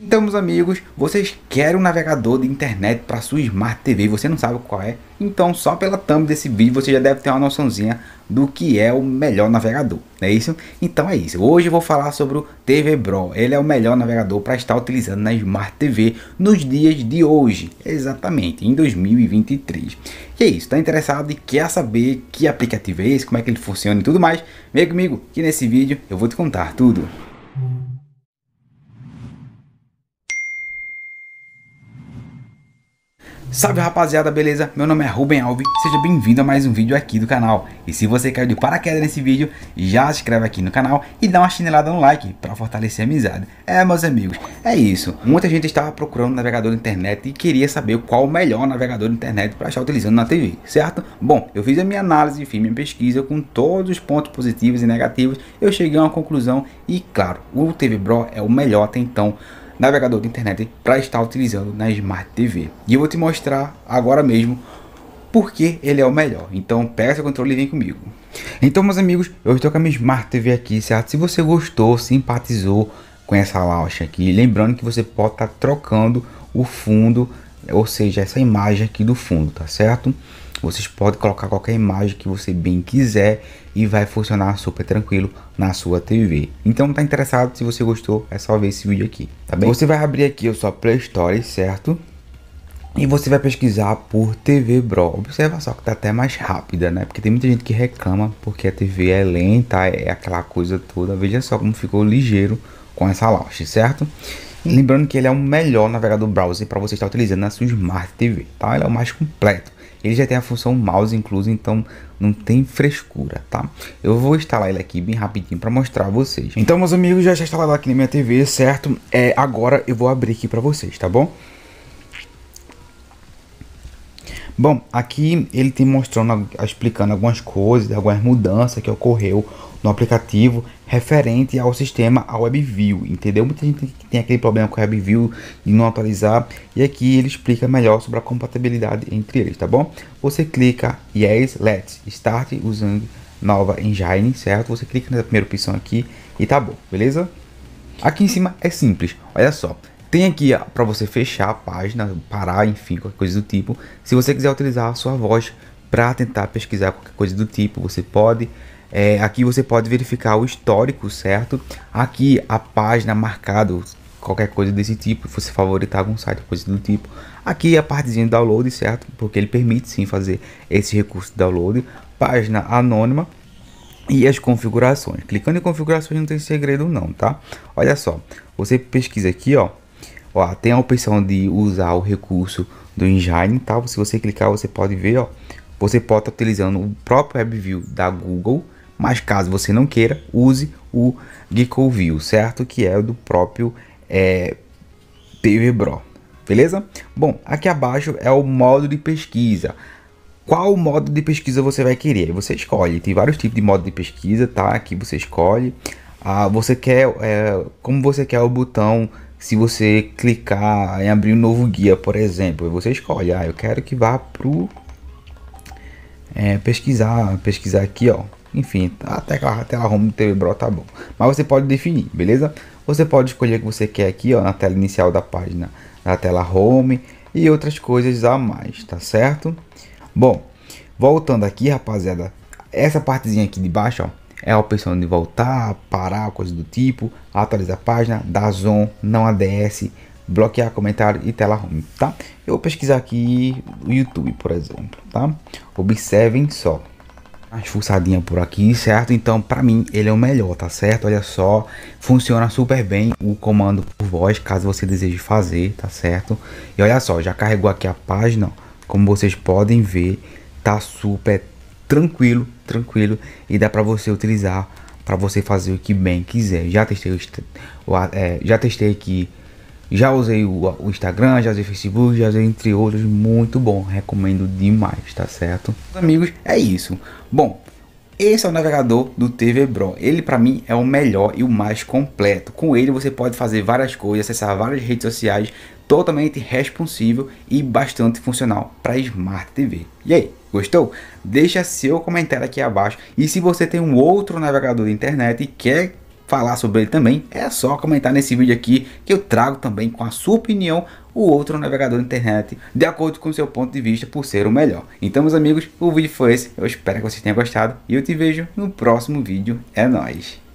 Então, meus amigos, vocês querem um navegador de internet para sua Smart TV e você não sabe qual é? Então, só pela thumb desse vídeo você já deve ter uma noçãozinha do que é o melhor navegador, não é isso? Então é isso, hoje eu vou falar sobre o TV Bro, ele é o melhor navegador para estar utilizando na Smart TV nos dias de hoje, exatamente, em 2023. E é isso, tá interessado e quer saber que aplicativo é esse, como é que ele funciona e tudo mais? Vem comigo que nesse vídeo eu vou te contar tudo. Salve rapaziada, beleza? Meu nome é Ruben Alves, seja bem-vindo a mais um vídeo aqui do canal. E se você caiu de paraquedas nesse vídeo, já se inscreve aqui no canal e dá uma chinelada no like para fortalecer a amizade. É, meus amigos, é isso. Muita gente estava procurando um navegador de internet e queria saber qual o melhor navegador de internet para estar utilizando na TV, certo? Bom, eu fiz a minha análise, fiz minha pesquisa com todos os pontos positivos e negativos, eu cheguei a uma conclusão e, claro, o TV Bro é o melhor até então navegador de internet para estar utilizando na Smart TV. E eu vou te mostrar agora mesmo porque ele é o melhor. Então pega seu controle e vem comigo. Então meus amigos, eu estou com a minha Smart TV aqui, certo? Se você gostou, simpatizou com essa launch aqui, lembrando que você pode estar tá trocando o fundo, ou seja, essa imagem aqui do fundo, tá certo? Vocês podem colocar qualquer imagem que você bem quiser e vai funcionar super tranquilo na sua TV. Então tá interessado? Se você gostou, é só ver esse vídeo aqui, tá bem? Você vai abrir aqui a sua Play Store, certo? E você vai pesquisar por TV Bro. Observa só que tá até mais rápida, né? Porque tem muita gente que reclama porque a TV é lenta, é aquela coisa toda. Veja só como ficou ligeiro com essa launch, certo? Lembrando que ele é o melhor navegador browser para você estar utilizando na sua Smart TV, tá? Ele é o mais completo. Ele já tem a função mouse incluso, então não tem frescura, tá? Eu vou instalar ele aqui bem rapidinho para mostrar a vocês. Então, meus amigos, já está instalado aqui na minha TV, certo? É, agora eu vou abrir aqui para vocês, tá bom? Bom, aqui ele tem mostrando, explicando algumas coisas, algumas mudanças que ocorreu no aplicativo referente ao sistema a WebView, entendeu? Muita gente tem aquele problema com o WebView de não atualizar e aqui ele explica melhor sobre a compatibilidade entre eles, tá bom? Você clica Yes, Let's Start usando nova engine, certo? Você clica na primeira opção aqui e tá bom, beleza? Aqui em cima é simples, olha só. Tem aqui para você fechar a página, parar, enfim, qualquer coisa do tipo. Se você quiser utilizar a sua voz para tentar pesquisar qualquer coisa do tipo, você pode. É, aqui você pode verificar o histórico, certo? Aqui a página marcada qualquer coisa desse tipo, você favoritar algum site, coisa do tipo. Aqui a partezinha de download, certo? Porque ele permite sim fazer esse recurso de download. Página anônima e as configurações. Clicando em configurações não tem segredo não, tá? Olha só, você pesquisa aqui, ó. Ó, tem a opção de usar o recurso do Engine, tá? Se você clicar, você pode ver, ó. Você pode estar utilizando o próprio WebView da Google, mas caso você não queira, use o GeekOview, certo? Que é do próprio é, Bro, beleza? Bom, aqui abaixo é o modo de pesquisa. Qual modo de pesquisa você vai querer? Você escolhe, tem vários tipos de modo de pesquisa, tá? Aqui você escolhe. Ah, você quer, é, como você quer o botão se você clicar em abrir um novo guia, por exemplo, você escolhe, ah, eu quero que vá para é, pesquisar, pesquisar aqui, ó, enfim, até que a tela home TV Bro tá bom. Mas você pode definir, beleza? Você pode escolher o que você quer aqui, ó, na tela inicial da página, na tela home e outras coisas a mais, tá certo? Bom, voltando aqui, rapaziada, essa partezinha aqui de baixo, ó, é a opção de voltar, parar, coisa do tipo, atualizar a página, dar zoom, não ADS, bloquear comentário e tela home, tá? Eu vou pesquisar aqui o YouTube, por exemplo, tá? Observem só mais forçadinha por aqui, certo? Então, para mim, ele é o melhor, tá certo? Olha só, funciona super bem o comando por voz, caso você deseje fazer, tá certo? E olha só, já carregou aqui a página, como vocês podem ver, tá super tranquilo, tranquilo e dá para você utilizar para você fazer o que bem quiser. Já testei, é, já testei aqui já usei o, o, Instagram, já usei o Facebook, já usei entre outros, muito bom, recomendo demais, tá certo? Amigos, é isso. Bom, esse é o navegador do TV Bro. Ele para mim é o melhor e o mais completo. Com ele você pode fazer várias coisas, acessar várias redes sociais, totalmente responsivo e bastante funcional para Smart TV. E aí, gostou? Deixa seu comentário aqui abaixo. E se você tem um outro navegador de internet e quer falar sobre ele também, é só comentar nesse vídeo aqui que eu trago também com a sua opinião o outro navegador da internet de acordo com o seu ponto de vista por ser o melhor. Então meus amigos, o vídeo foi esse, eu espero que vocês tenham gostado e eu te vejo no próximo vídeo, é nóis!